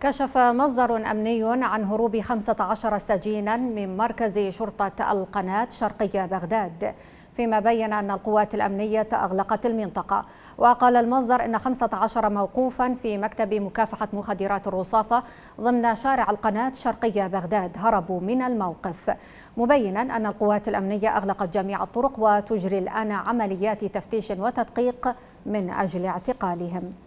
كشف مصدر أمني عن هروب 15 سجينا من مركز شرطة القناة شرقية بغداد فيما بين أن القوات الأمنية أغلقت المنطقة وقال المصدر أن 15 موقوفا في مكتب مكافحة مخدرات الرصافة ضمن شارع القناة شرقية بغداد هربوا من الموقف مبينا أن القوات الأمنية أغلقت جميع الطرق وتجري الآن عمليات تفتيش وتدقيق من أجل اعتقالهم